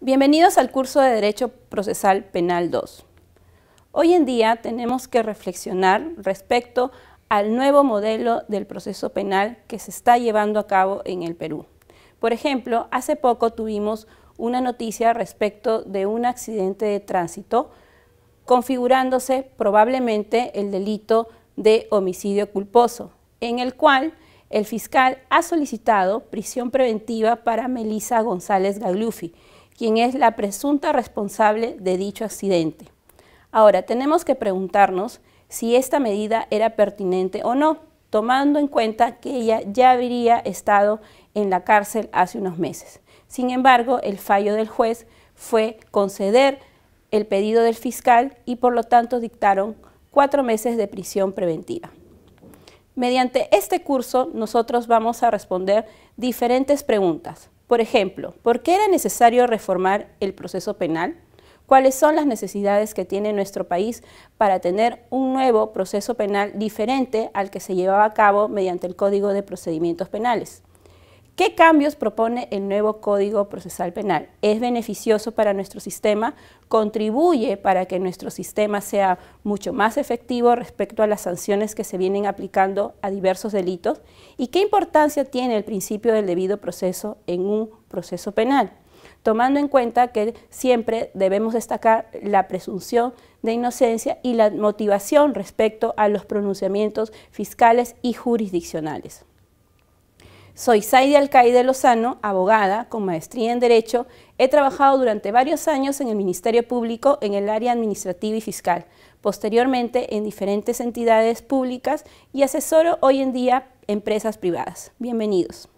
Bienvenidos al curso de Derecho Procesal Penal 2. Hoy en día tenemos que reflexionar respecto al nuevo modelo del proceso penal que se está llevando a cabo en el Perú. Por ejemplo, hace poco tuvimos una noticia respecto de un accidente de tránsito configurándose probablemente el delito de homicidio culposo, en el cual el fiscal ha solicitado prisión preventiva para Melisa González Gaglufi, quien es la presunta responsable de dicho accidente. Ahora, tenemos que preguntarnos si esta medida era pertinente o no, tomando en cuenta que ella ya habría estado en la cárcel hace unos meses. Sin embargo, el fallo del juez fue conceder el pedido del fiscal y por lo tanto dictaron cuatro meses de prisión preventiva. Mediante este curso nosotros vamos a responder diferentes preguntas. Por ejemplo, ¿por qué era necesario reformar el proceso penal? ¿Cuáles son las necesidades que tiene nuestro país para tener un nuevo proceso penal diferente al que se llevaba a cabo mediante el Código de Procedimientos Penales? ¿Qué cambios propone el nuevo Código Procesal Penal? ¿Es beneficioso para nuestro sistema? ¿Contribuye para que nuestro sistema sea mucho más efectivo respecto a las sanciones que se vienen aplicando a diversos delitos? ¿Y qué importancia tiene el principio del debido proceso en un proceso penal? tomando en cuenta que siempre debemos destacar la presunción de inocencia y la motivación respecto a los pronunciamientos fiscales y jurisdiccionales. Soy Saidi Alcaide Lozano, abogada con maestría en Derecho. He trabajado durante varios años en el Ministerio Público en el área administrativa y fiscal, posteriormente en diferentes entidades públicas y asesoro hoy en día empresas privadas. Bienvenidos.